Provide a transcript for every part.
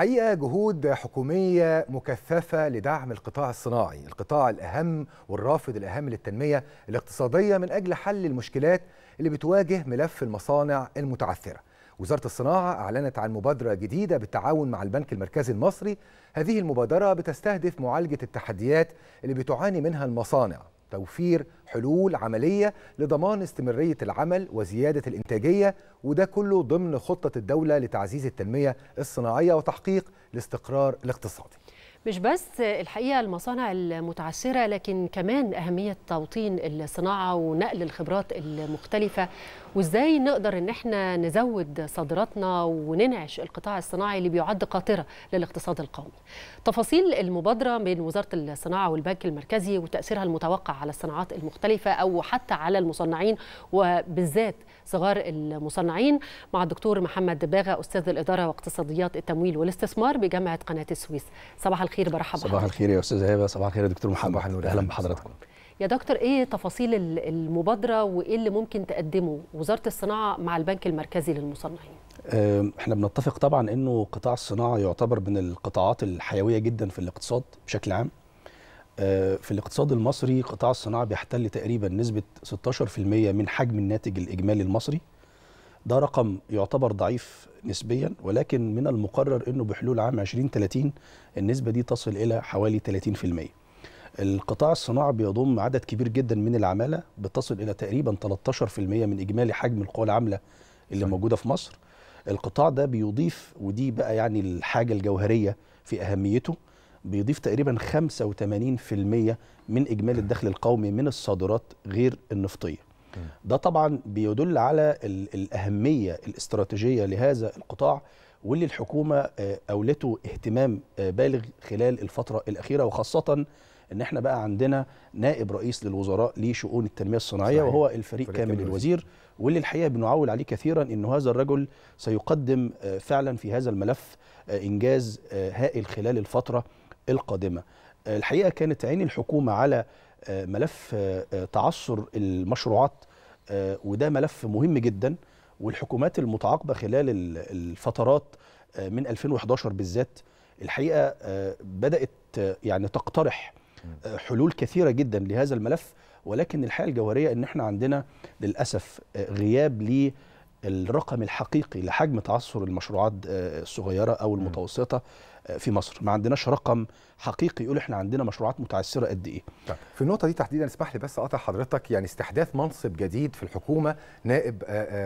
الحقيقه جهود حكوميه مكثفه لدعم القطاع الصناعي، القطاع الاهم والرافد الاهم للتنميه الاقتصاديه من اجل حل المشكلات اللي بتواجه ملف المصانع المتعثره. وزاره الصناعه اعلنت عن مبادره جديده بالتعاون مع البنك المركزي المصري، هذه المبادره بتستهدف معالجه التحديات اللي بتعاني منها المصانع توفير حلول عمليه لضمان استمراريه العمل وزياده الانتاجيه وده كله ضمن خطه الدوله لتعزيز التنميه الصناعيه وتحقيق الاستقرار الاقتصادي مش بس الحقيقه المصانع المتعثره لكن كمان اهميه توطين الصناعه ونقل الخبرات المختلفه وازاي نقدر ان احنا نزود صادراتنا وننعش القطاع الصناعي اللي بيعد قاطره للاقتصاد القومي. تفاصيل المبادره بين وزاره الصناعه والبنك المركزي وتاثيرها المتوقع على الصناعات المختلفه او حتى على المصنعين وبالذات صغار المصنعين مع الدكتور محمد باغا استاذ الاداره واقتصاديات التمويل والاستثمار بجامعه قناه السويس. صباح الخير برحب صباح الخير يا استاذه هبه صباح الخير يا دكتور محمد اهلا بحضراتكم. يا دكتور ايه تفاصيل المبادره وايه اللي ممكن تقدمه وزاره الصناعه مع البنك المركزي للمصنعين آه، احنا بنتفق طبعا انه قطاع الصناعه يعتبر من القطاعات الحيويه جدا في الاقتصاد بشكل عام آه، في الاقتصاد المصري قطاع الصناعه بيحتل تقريبا نسبه 16% من حجم الناتج الاجمالي المصري ده رقم يعتبر ضعيف نسبيا ولكن من المقرر انه بحلول عام 2030 النسبه دي تصل الى حوالي 30% القطاع الصناعي بيضم عدد كبير جدا من العماله بتصل الى تقريبا 13% من اجمالي حجم القوى العامله اللي صحيح. موجوده في مصر القطاع ده بيضيف ودي بقى يعني الحاجه الجوهريه في اهميته بيضيف تقريبا 85% من اجمالي الدخل القومي من الصادرات غير النفطيه ده طبعا بيدل على الاهميه الاستراتيجيه لهذا القطاع واللي الحكومه آه، اولته اهتمام آه، بالغ خلال الفتره الاخيره وخاصه ان احنا بقى عندنا نائب رئيس للوزراء لشؤون التنميه الصناعيه صحيح. وهو الفريق كامل, كامل الوزير واللي الحقيقه بنعول عليه كثيرا انه هذا الرجل سيقدم آه، فعلا في هذا الملف آه، انجاز آه، هائل خلال الفتره القادمه الحقيقه كانت عين الحكومه على ملف تعثر المشروعات وده ملف مهم جدا والحكومات المتعاقبه خلال الفترات من 2011 بالذات الحقيقه بدات يعني تقترح آه، حلول كثيره جدا لهذا الملف ولكن الحقيقه الجوهريه ان احنا عندنا للاسف آه، غياب للرقم الرقم الحقيقي لحجم تعثر المشروعات آه، الصغيره او المتوسطه في مصر ما عندناش رقم حقيقي يقول احنا عندنا مشروعات متعثره قد ايه طيب، في النقطه دي تحديدا اسمح لي بس اقطع حضرتك يعني استحداث منصب جديد في الحكومه نائب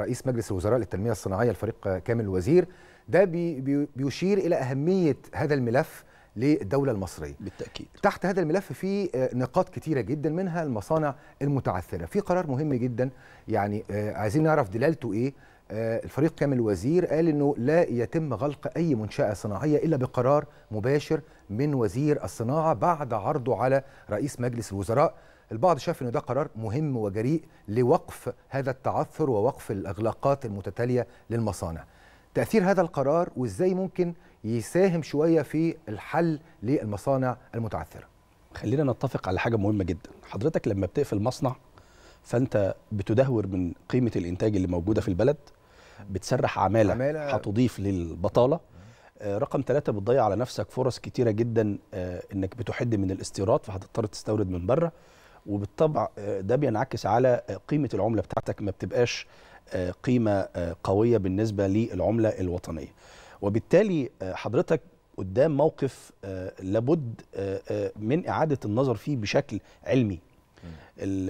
رئيس مجلس الوزراء للتنميه الصناعيه الفريق كامل الوزير ده بيشير الى اهميه هذا الملف للدوله المصريه بالتاكيد تحت هذا الملف في آه، نقاط كتيره جدا منها المصانع المتعثره في قرار مهم جدا يعني آه، عايزين نعرف دلالته ايه آه، الفريق كامل الوزير قال انه لا يتم غلق اي منشاه صناعيه الا بقرار مباشر من وزير الصناعه بعد عرضه على رئيس مجلس الوزراء البعض شاف ان ده قرار مهم وجريء لوقف هذا التعثر ووقف الاغلاقات المتتاليه للمصانع تاثير هذا القرار وازاي ممكن يساهم شويه في الحل للمصانع المتعثره خلينا نتفق على حاجه مهمه جدا حضرتك لما بتقفل مصنع فانت بتدهور من قيمه الانتاج اللي موجوده في البلد بتسرح عماله, عمالة هتضيف للبطاله آه، رقم ثلاثة بتضيع على نفسك فرص كتيرة جدا آه، انك بتحد من الاستيراد فهتضطر تستورد من بره وبالطبع آه، ده بينعكس على قيمة العملة بتاعتك ما بتبقاش آه، قيمه آه، قويه بالنسبه للعمله الوطنيه وبالتالي آه، حضرتك قدام موقف لابد من اعاده النظر فيه بشكل علمي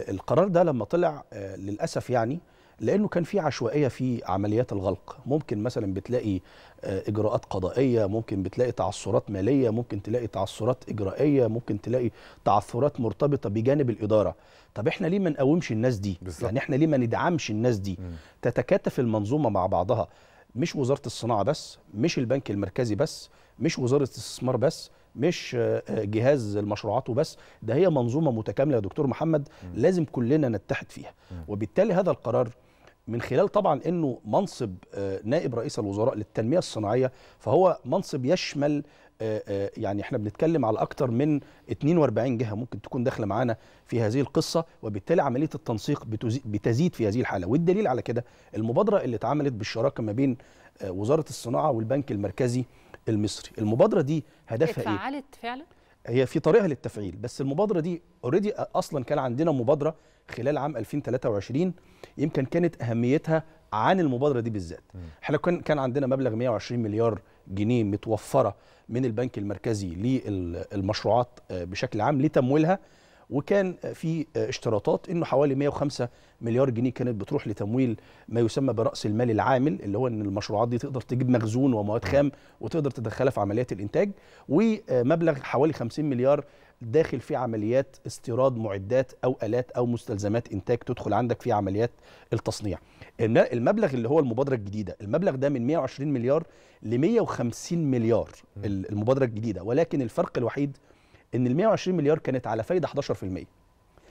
القرار ده لما طلع للاسف يعني لانه كان في عشوائيه في عمليات الغلق ممكن مثلا بتلاقي آه، اجراءات قضائيه ممكن بتلاقي تعثرات ماليه ممكن تلاقي تعثرات اجرائيه ممكن تلاقي تعثرات مرتبطه بجانب الاداره طب احنا ليه ما نقومش الناس دي بالزبط. يعني احنا ليه ما ندعمش الناس دي م. تتكاتف المنظومه مع بعضها مش وزاره الصناعه بس مش البنك المركزي بس مش وزاره الاستثمار بس مش آه، آه، جهاز المشروعات وبس ده هي منظومه متكامله يا دكتور محمد لازم كلنا نتحد فيها وبالتالي هذا القرار من خلال طبعا انه منصب آه، نائب رئيس الوزراء للتنميه الصناعيه فهو منصب يشمل آه، آه، يعني احنا بنتكلم على اكتر من 42 جهه ممكن تكون داخله معانا في هذه القصه وبالتالي عمليه التنسيق بتزيد في هذه الحاله والدليل على كده المبادره اللي اتعملت بالشراكه ما بين وزاره الصناعه والبنك المركزي المصري المبادره دي هدفها ايه اتفعلت فعلا هي في طريقها للتفعيل بس المبادره دي اوريدي اصلا كان عندنا مبادره خلال عام 2023 يمكن كانت اهميتها عن المبادره دي بالذات احنا كان كان عندنا مبلغ 120 مليار جنيه متوفره من البنك المركزي للمشروعات آه، بشكل عام لتمويلها وكان في اشتراطات انه حوالي 105 مليار جنيه كانت بتروح لتمويل ما يسمى براس المال العامل اللي هو ان المشروعات دي تقدر تجيب مخزون ومواد خام وتقدر تدخلها في عمليات الانتاج ومبلغ حوالي 50 مليار داخل في عمليات استيراد معدات او الات او مستلزمات انتاج تدخل عندك في عمليات التصنيع المبلغ اللي هو المبادره الجديده المبلغ ده من 120 مليار ل 150 مليار المبادره الجديده ولكن الفرق الوحيد ان ال 120 مليار كانت على فايده 11%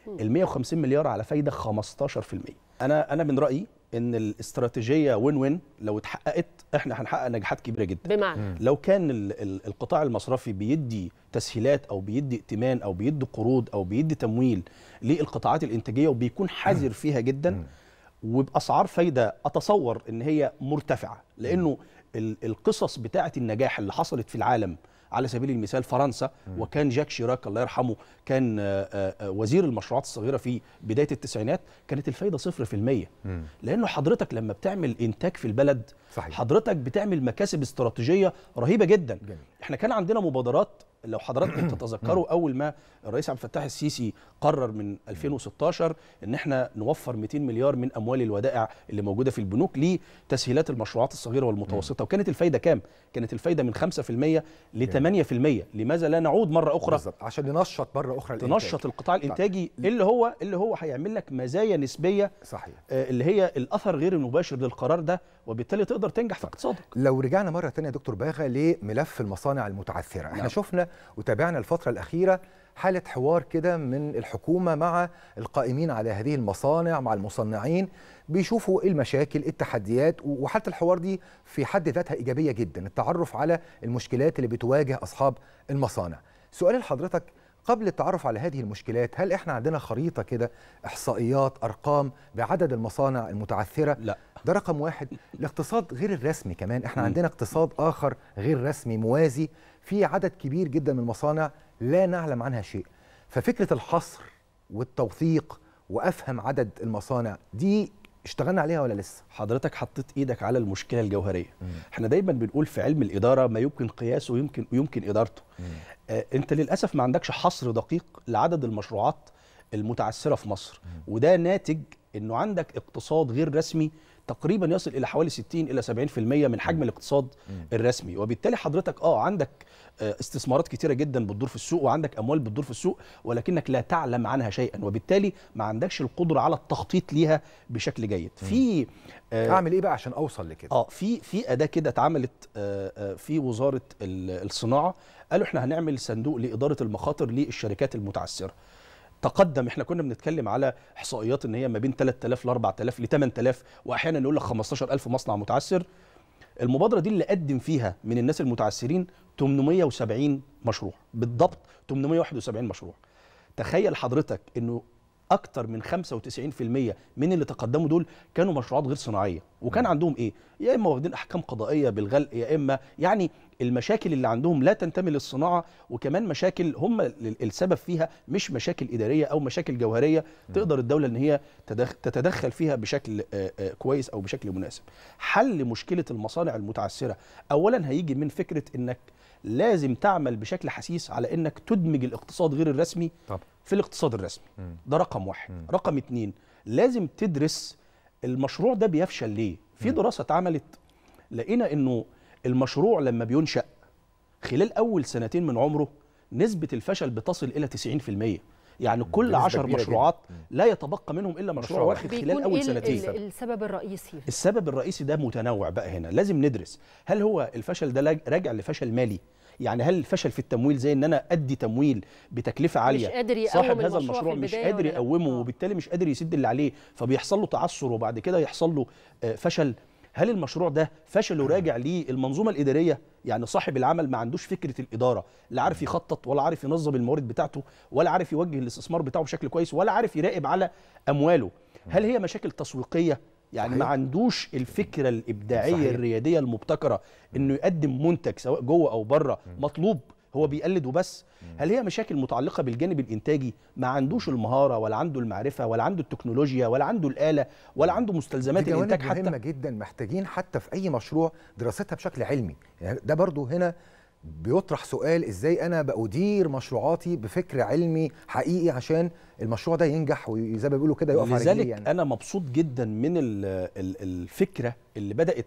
ال 150 مليار على فايده 15% انا انا من رايي ان الاستراتيجيه وين وين لو اتحققت احنا هنحقق نجاحات كبيره جدا بمعنى لو كان القطاع المصرفي بيدي تسهيلات او بيدي ائتمان او بيدي قروض او بيدي تمويل للقطاعات الانتاجيه وبيكون حذر فيها جدا وباسعار فايده اتصور ان هي مرتفعه لانه القصص بتاعه النجاح اللي حصلت في العالم على سبيل المثال فرنسا وكان جاك شيراك الله يرحمه كان آه، آه، آه، وزير المشروعات الصغيره في بدايه التسعينات كانت الفايده 0% لانه حضرتك لما بتعمل انتاج في البلد صحيح. حضرتك بتعمل مكاسب استراتيجيه رهيبه جدا جميل. احنا كان عندنا مبادرات لو حضراتكم تتذكروا نعم. اول ما الرئيس عبد الفتاح السيسي قرر من 2016 نعم. ان احنا نوفر 200 مليار من اموال الودائع اللي موجوده في البنوك لتسهيلات المشروعات الصغيره والمتوسطه نعم. وكانت الفايده كام كانت الفايده من 5% ل 8% لماذا لا نعود مره اخرى بالزبط. عشان ننشط مره اخرى الإنتاج. تنشط القطاع طيب. الانتاجي طيب. اللي هو اللي هو هيعمل لك مزايا نسبيه صحيح. آه، اللي هي الاثر غير المباشر للقرار ده وبالتالي تقدر تنجح في اقتصادك لو رجعنا مره ثانيه يا دكتور باغا لملف المصانع المتعثره احنا نعم. شفنا وتابعنا الفتره الاخيره حاله حوار كده من الحكومه مع القائمين على هذه المصانع مع المصنعين بيشوفوا إيه المشاكل إيه التحديات وحالة الحوار دي في حد ذاتها ايجابيه جدا التعرف على المشكلات اللي بتواجه اصحاب المصانع سؤال لحضرتك قبل التعرف على هذه المشكلات هل احنا عندنا خريطه كده احصائيات ارقام بعدد المصانع المتعثره لا. ده رقم واحد الاقتصاد غير الرسمي كمان احنا عندنا اقتصاد اخر غير رسمي موازي في عدد كبير جدا من المصانع لا نعلم عنها شيء ففكره الحصر والتوثيق وافهم عدد المصانع دي اشتغلنا عليها ولا لسه حضرتك حطيت ايدك على المشكله الجوهريه مم. احنا دايما بنقول في علم الاداره ما يمكن قياسه ويمكن يمكن ادارته آه انت للاسف ما عندكش حصر دقيق لعدد المشروعات المتعثره في مصر مم. وده ناتج انه عندك اقتصاد غير رسمي تقريبا يصل الى حوالي 60 الى 70% من حجم الاقتصاد الرسمي وبالتالي حضرتك اه عندك آه، استثمارات كتيره جدا بتدور في السوق وعندك اموال بتدور في السوق ولكنك لا تعلم عنها شيئا وبالتالي ما عندكش القدره على التخطيط ليها بشكل جيد في آه، اعمل ايه بقى عشان اوصل لكده اه في في اداه كده اتعملت آه، في وزاره الصناعه قالوا احنا هنعمل صندوق لاداره المخاطر للشركات المتعثره تقدم احنا كنا بنتكلم على احصائيات ان هي ما بين 3000 ل 4000 ل 8000 واحيانا يقول لك 15000 مصنع متعثر المبادره دي اللي قدم فيها من الناس المتعثرين 870 مشروع بالضبط 871 مشروع تخيل حضرتك انه اكتر من 95% من اللي تقدموا دول كانوا مشروعات غير صناعيه وكان عندهم ايه يا اما واخدين احكام قضائيه بالغلق يا اما يعني المشاكل اللي عندهم لا تنتمي للصناعه وكمان مشاكل هم السبب فيها مش مشاكل اداريه او مشاكل جوهريه تقدر الدوله ان هي تتدخل فيها بشكل آه، آه، كويس او بشكل مناسب. حل مشكله المصانع المتعثره اولا هيجي من فكره انك لازم تعمل بشكل حسيس على انك تدمج الاقتصاد غير الرسمي طب. في الاقتصاد الرسمي م. ده رقم واحد م. رقم اتنين لازم تدرس المشروع ده بيفشل ليه في دراسه اتعملت لقينا انه المشروع لما بينشأ خلال أول سنتين من عمره نسبة الفشل بتصل إلى 90% يعني كل 10 مشروعات لا يتبقى منهم الا مشروع, مشروع واحد خلال اول سنتين السبب الرئيسي السبب الرئيسي ده متنوع بقى هنا لازم ندرس هل هو الفشل ده راجع لفشل مالي يعني هل الفشل في التمويل زي ان انا ادي تمويل بتكلفه عاليه مش قادر يقوم صاحب هذا المشروع مش قادر يقومه آه. وبالتالي مش قادر يسد اللي عليه فبيحصل له تعثر وبعد كده يحصل له آه، فشل هل المشروع ده فشل وراجع آه. للمنظومه الاداريه يعني صاحب العمل ما عندوش فكره الاداره لا عارف آه. يخطط ولا عارف ينظم الموارد بتاعته ولا عارف يوجه الاستثمار بتاعه بشكل كويس ولا عارف يراقب على امواله آه. هل هي مشاكل تسويقيه يعني صحيح. ما عندوش الفكره الابداعيه صحيح. الرياديه المبتكره انه يقدم منتج سواء جوه او بره مطلوب هو بيقلد وبس هل هي مشاكل متعلقه بالجانب الانتاجي ما عندوش المهاره ولا عنده المعرفه ولا عنده التكنولوجيا ولا عنده الاله ولا عنده مستلزمات الانتاج حتى مهمه جدا محتاجين حتى في اي مشروع دراستها بشكل علمي يعني ده برضو هنا بيطرح سؤال ازاي انا بادير مشروعاتي بفكر علمي حقيقي عشان المشروع ده ينجح وزي ما بيقولوا كده يقف على لذلك يعني. انا مبسوط جدا من الفكره اللي بدات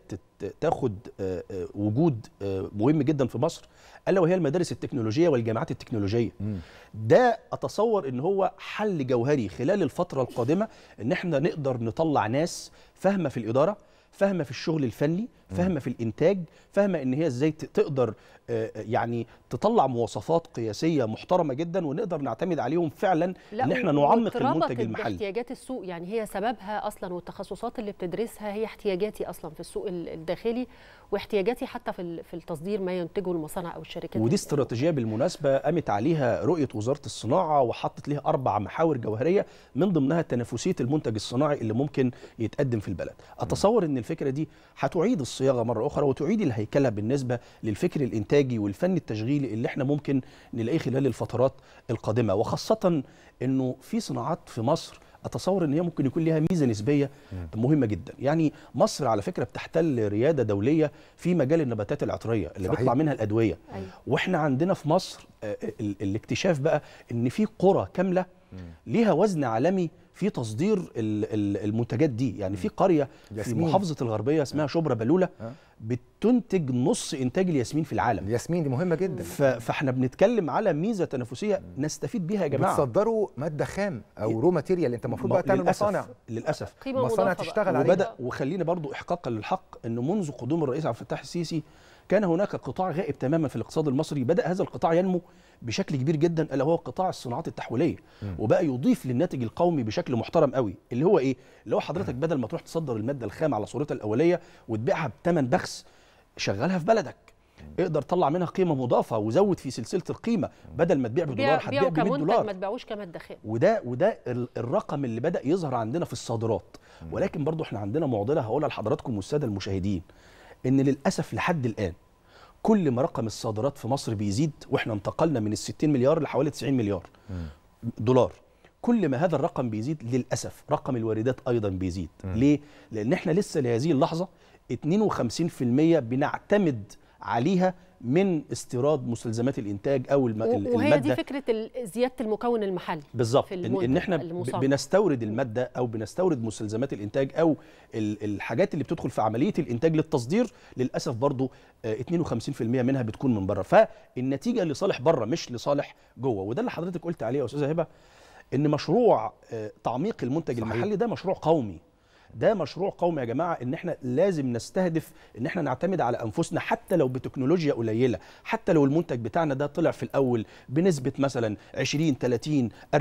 تاخد آه، آه، وجود آه، مهم جدا في مصر الا وهي المدارس التكنولوجيه والجامعات التكنولوجيه م. ده اتصور ان هو حل جوهري خلال الفتره القادمه ان احنا نقدر نطلع ناس فاهمه في الاداره فاهمه في الشغل الفني فاهمه في الانتاج فاهمه ان هي ازاي تقدر آه، آه، يعني تطلع مواصفات قياسيه محترمه جدا ونقدر نعتمد عليهم فعلا ان احنا نعمق المنتج المحلي باحتياجات السوق يعني هي سببها اصلا والتخصصات اللي بتدرسها هي احتياجاتي اصلا في السوق الداخلي واحتياجاتي حتى في في التصدير ما ينتجه المصانع او الشركات ودي استراتيجيه بالمناسبه قامت عليها رؤيه وزاره الصناعه وحطت ليها اربع محاور جوهريه من ضمنها تنافسيه المنتج الصناعي اللي ممكن يتقدم في البلد اتصور ان الفكره دي هتعيد الصناعه الصياغه مره اخرى وتعيد الهيكله بالنسبه للفكر الانتاجي والفن التشغيلي اللي احنا ممكن نلاقيه خلال الفترات القادمه وخاصه انه في صناعات في مصر اتصور ان هي ممكن يكون لها ميزه نسبيه مهمه جدا يعني مصر على فكره بتحتل رياده دوليه في مجال النباتات العطريه اللي صحيح. بيطلع منها الادويه أيوة. واحنا عندنا في مصر آه، آه، الاكتشاف بقى ان في قرى كامله ليها وزن عالمي في تصدير المنتجات دي يعني في قريه في محافظه الغربيه اسمها آه. شبرا بالوله آه. بتنتج نص انتاج الياسمين في العالم الياسمين دي مهمه جدا فاحنا بنتكلم على ميزه تنافسيه نستفيد بيها يا جماعه بتصدروا ماده خام او رو ماتيريال انت المفروض بقى تعمل مصانع للاسف مصانع تشتغل عليها وبدا وخلينا برضو احقاقا للحق ان منذ قدوم الرئيس عبد الفتاح السيسي كان هناك قطاع غائب تماما في الاقتصاد المصري بدا هذا القطاع ينمو بشكل كبير جدا الا وهو قطاع الصناعات التحويليه وبقى يضيف للناتج القومي بشكل بشكل محترم قوي اللي هو ايه اللي هو حضرتك بدل ما تروح تصدر الماده الخام على صورتها الاوليه وتبيعها بثمن بخس شغلها في بلدك اقدر طلع منها قيمه مضافه وزود في سلسله القيمه بدل ما تبيع بدولار هتبيع ب 100 دولار ما تبيعوش كماده خام وده وده الرقم اللي بدا يظهر عندنا في الصادرات ولكن برضو احنا عندنا معضله هقولها لحضراتكم والساده المشاهدين ان للاسف لحد الان كل ما رقم الصادرات في مصر بيزيد واحنا انتقلنا من ال 60 مليار لحوالي 90 مليار دولار كل ما هذا الرقم بيزيد للأسف رقم الواردات أيضا بيزيد م. ليه؟ لأن احنا لسه لهذه اللحظة 52% بنعتمد عليها من استيراد مستلزمات الانتاج او الم... وهي الماده وهي دي فكره زياده المكون المحلي بالظبط إن, ان احنا بنستورد الماده او بنستورد مستلزمات الانتاج او الحاجات اللي بتدخل في عمليه الانتاج للتصدير للاسف برضو 52% آه، منها بتكون من بره فالنتيجه لصالح بره مش لصالح جوه وده اللي حضرتك قلت عليه يا استاذه هبه ان مشروع آه، تعميق المنتج صحيح. المحلي ده مشروع قومي ده مشروع قومي يا جماعه ان احنا لازم نستهدف ان احنا نعتمد على انفسنا حتى لو بتكنولوجيا قليله حتى لو المنتج بتاعنا ده طلع في الاول بنسبه مثلا 20 30 40%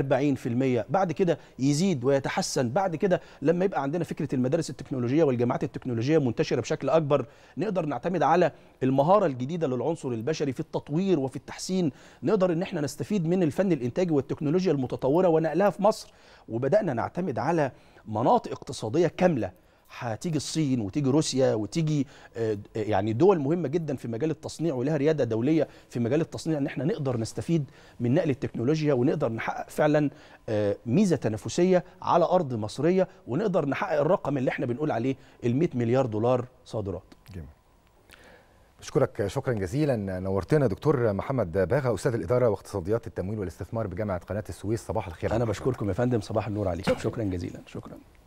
بعد كده يزيد ويتحسن بعد كده لما يبقى عندنا فكره المدارس التكنولوجيه والجامعات التكنولوجيه منتشره بشكل اكبر نقدر نعتمد على المهاره الجديده للعنصر البشري في التطوير وفي التحسين نقدر ان احنا نستفيد من الفن الانتاجي والتكنولوجيا المتطوره ونقلها في مصر وبدانا نعتمد على مناطق اقتصاديه كامله هتيجي الصين وتيجي روسيا وتيجي آه، آه، يعني دول مهمه جدا في مجال التصنيع ولها رياده دوليه في مجال التصنيع ان احنا نقدر نستفيد من نقل التكنولوجيا ونقدر نحقق فعلا آه، ميزه تنافسيه على ارض مصريه ونقدر نحقق الرقم اللي احنا بنقول عليه ال 100 مليار دولار صادرات. جميل. أشكرك شكرا جزيلا نورتنا دكتور محمد باغا أستاذ الإدارة واقتصاديات التمويل والاستثمار بجامعة قناة السويس صباح الخير أنا بشكركم يا فندم صباح النور عليكم شكرا جزيلا شكرا